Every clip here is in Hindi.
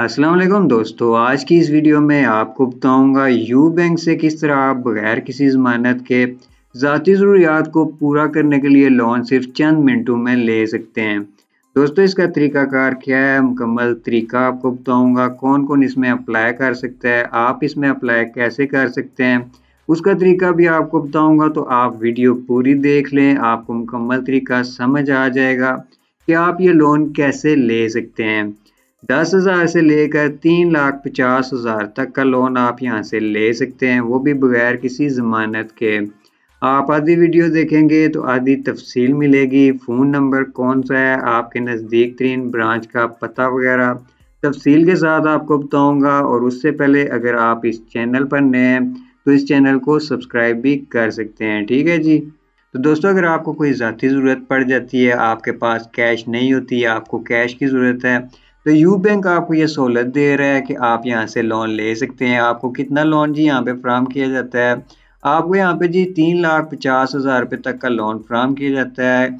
अस्सलाम वालेकुम दोस्तों आज की इस वीडियो में आपको बताऊंगा यू बैंक से किस तरह आप बगैर किसी जमानत के ज़ाती ज़रूरियात को पूरा करने के लिए लोन सिर्फ चंद मिनटों में ले सकते हैं दोस्तों इसका तरीकाकार क्या है मुकम्मल तरीका आपको बताऊंगा कौन कौन इसमें अप्लाई कर सकता है आप इसमें अप्लाई कैसे कर सकते हैं उसका तरीका भी आपको बताऊँगा तो आप वीडियो पूरी देख लें आपको मुकम्मल तरीका समझ आ जाएगा कि आप ये लोन कैसे ले सकते हैं दस हज़ार से लेकर तीन लाख पचास हज़ार तक का लोन आप यहाँ से ले सकते हैं वो भी बगैर किसी ज़मानत के आप आधी वीडियो देखेंगे तो आधी तफसील मिलेगी फ़ोन नंबर कौन सा है आपके नज़दीक तरीन ब्रांच का पता वगैरह तफसील के साथ आपको बताऊंगा और उससे पहले अगर आप इस चैनल पर नए हैं तो इस चैनल को सब्सक्राइब भी कर सकते हैं ठीक है जी तो दोस्तों अगर आपको कोई ज़ाती ज़रूरत पड़ जाती है आपके पास कैश नहीं होती आपको कैश की ज़रूरत है तो यू बैंक आपको ये सहूलत दे रहा है कि आप यहाँ से लोन ले सकते हैं आपको कितना लोन जी यहाँ पे फ्राहम किया जाता है आपको यहाँ पे जी तीन लाख पचास हज़ार रुपये तक का लोन फ्राहम किया जाता है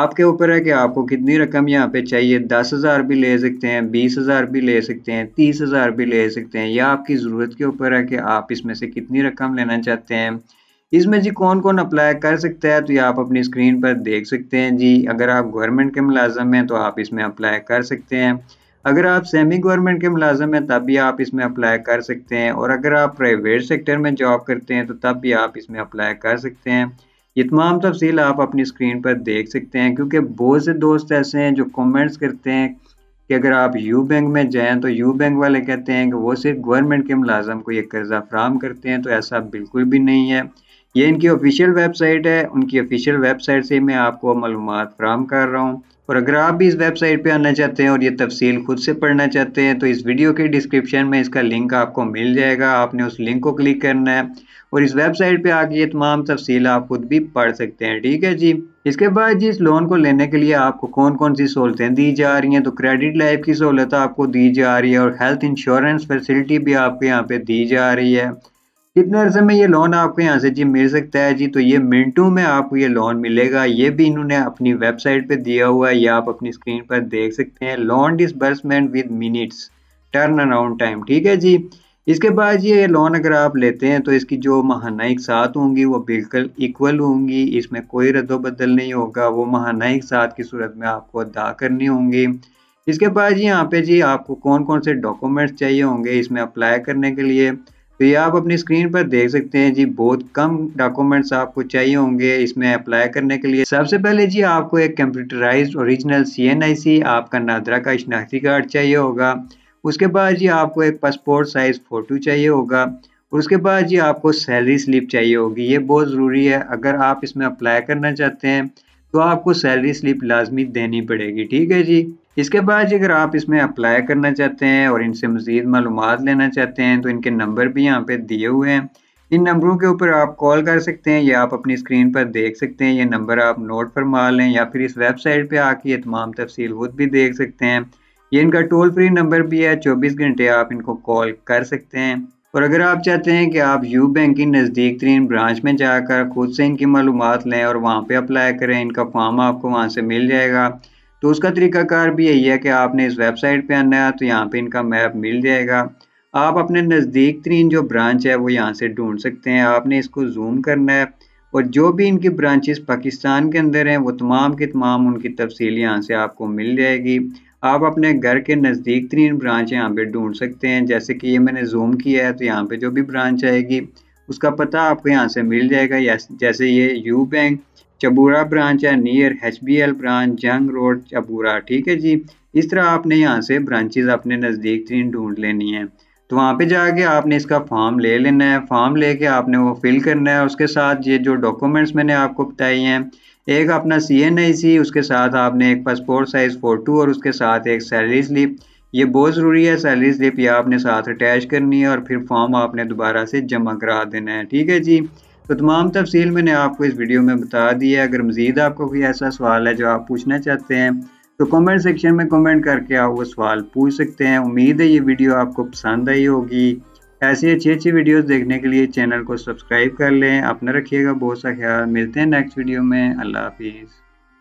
आपके ऊपर है कि आपको कितनी रकम यहाँ पे चाहिए दस हज़ार भी ले सकते हैं बीस हज़ार भी ले सकते हैं तीस हज़ार भी ले सकते हैं या आपकी ज़रूरत के ऊपर है कि आप इसमें से कितनी रकम लेना चाहते हैं इसमें जी कौन कौन अप्लाई कर सकता है तो ये आप अपनी स्क्रीन पर देख सकते हैं जी अगर आप गवर्नमेंट के मुलाजम हैं तो आप इसमें अप्लाई कर सकते हैं अगर आप सेमी गवर्नमेंट के मुलाजम हैं तब भी आप इसमें अप्लाई कर सकते हैं और अगर आप प्राइवेट सेक्टर में जॉब करते हैं तो तब भी आप इसमें अप्लाई कर सकते हैं ये तमाम तफसील आप अपनी स्क्रीन पर देख सकते हैं क्योंकि बहुत से दोस्त ऐसे हैं जो कमेंट्स करते हैं कि अगर आप यू बैंक में जाएँ तो यू बैंक वाले कहते हैं कि वो सिर्फ गवर्नमेंट के मुलाजम को ये कर्जा फ्राहम करते हैं तो ऐसा बिल्कुल भी नहीं है ये इनकी ऑफिशियल वेबसाइट है उनकी ऑफिशियल वेबसाइट से मैं आपको मालूम फ्राहम कर रहा हूँ और अगर आप भी इस वेबसाइट पे आना चाहते हैं और ये तफसील खुद से पढ़ना चाहते हैं तो इस वीडियो के डिस्क्रिप्शन में इसका लिंक आपको मिल जाएगा आपने उस लिंक को क्लिक करना है और इस वेबसाइट पे आके ये तमाम तफसील आप खुद भी पढ़ सकते हैं ठीक है जी इसके बाद जी इस लोन को लेने के लिए आपको कौन कौन सी सहूलतें दी जा रही हैं तो क्रेडिट लाइफ की सहूलत आपको दी जा रही है और हेल्थ इंश्योरेंस फैसिलिटी भी आपको यहाँ पे दी जा रही है कितने अर्से में ये लोन आपको यहाँ से जी मिल सकता है जी तो ये मिनटों में आपको ये लोन मिलेगा ये भी इन्होंने अपनी वेबसाइट पे दिया हुआ है या आप अपनी स्क्रीन पर देख सकते हैं loan disbursement with minutes turn around time ठीक है जी इसके बाद ये लोन अगर आप लेते हैं तो इसकी जो महाना एक साथ होंगी वो बिल्कुल इक्वल होंगी इसमें कोई रद्दोबदल नहीं होगा वो महाना एक साथ की सूरत में आपको अदा करनी होंगी इसके बाद जी यहाँ पे जी आपको कौन कौन से डॉक्यूमेंट्स चाहिए होंगे इसमें अप्लाई करने के लिए तो ये आप अपनी स्क्रीन पर देख सकते हैं जी बहुत कम डॉक्यूमेंट्स आपको चाहिए होंगे इसमें अप्लाई करने के लिए सबसे पहले जी आपको एक कंप्यूटराइज ओरिजिनल सी आपका नादरा का शनाख्ती कार्ड चाहिए होगा उसके बाद जी आपको एक पासपोर्ट साइज़ फ़ोटो चाहिए होगा उसके बाद जी आपको सैलरी स्लिप चाहिए होगी ये बहुत ज़रूरी है अगर आप इसमें अप्लाई करना चाहते हैं तो आपको सैलरी स्लिप लाजमी देनी पड़ेगी ठीक है जी इसके बाद अगर आप इसमें अप्लाई करना चाहते हैं और इनसे मज़ीद मालूम लेना चाहते हैं तो इनके नंबर भी यहाँ पे दिए हुए हैं इन नंबरों के ऊपर आप कॉल कर सकते हैं या आप अपनी स्क्रीन पर देख सकते हैं ये नंबर आप नोट फरमा लें या फिर इस वेबसाइट पर आके ये तमाम तफसील खुद भी देख सकते हैं ये इनका टोल फ्री नंबर भी है चौबीस घंटे आप इनको कॉल कर सकते हैं और अगर आप चाहते हैं कि आप यू बैंक की नज़दीक तरीन ब्रांच में जाकर खुद से इनकी मालूम लें और वहाँ पर अप्लाई करें इनका फॉर्म आपको वहाँ से मिल जाएगा तो उसका तरीकाकार भी यही है कि आपने इस वेबसाइट पे आना है तो यहाँ पे इनका मैप मिल जाएगा आप अपने नज़दीक तरीन जो ब्रांच है वो यहाँ से ढूंढ सकते हैं आपने इसको जूम करना है और जो भी इनकी ब्रांचेस पाकिस्तान के अंदर हैं वो तमाम के तमाम उनकी तफसील यहाँ से आपको मिल जाएगी आप अपने घर के नज़दीक तरीन ब्रांच यहाँ पर ढूँढ सकते हैं जैसे कि ये मैंने जूम किया है तो यहाँ पर जो भी ब्रांच आएगी उसका पता आपको यहाँ से मिल जाएगा जैसे ये यू बैंक चबूरा ब्रांच है near H B L branch Jung road Chabura ठीक है जी इस तरह आपने यहाँ से ब्रांचेज अपने नज़दीक तीन ढूंढ लेनी है तो वहाँ पे जाके आपने इसका फॉर्म ले लेना है फॉर्म लेके आपने वो फिल करना है उसके साथ ये जो डॉक्यूमेंट्स मैंने आपको बताई हैं एक अपना सी एन आई सी उसके साथ आपने एक पासपोर्ट साइज़ फ़ोटो और उसके साथ एक सैलरी स्लिप ये बहुत ज़रूरी है सैलरी स्लिप ये आपने साथ अटैच करनी है और फिर फॉर्म आपने दोबारा से जमा करा देना है ठीक है जी तो तमाम तफसील मैंने आपको इस वीडियो में बता दी है अगर मज़ीद आपको कोई ऐसा सवाल है जो आप पूछना चाहते हैं तो कमेंट सेक्शन में कमेंट करके आप वो सवाल पूछ सकते हैं उम्मीद है ये वीडियो आपको पसंद आई होगी ऐसी अच्छी अच्छी वीडियोस देखने के लिए चैनल को सब्सक्राइब कर लें अपना रखिएगा बहुत सा ख्याल मिलते हैं नेक्स्ट वीडियो में अल्लाह हाफिज़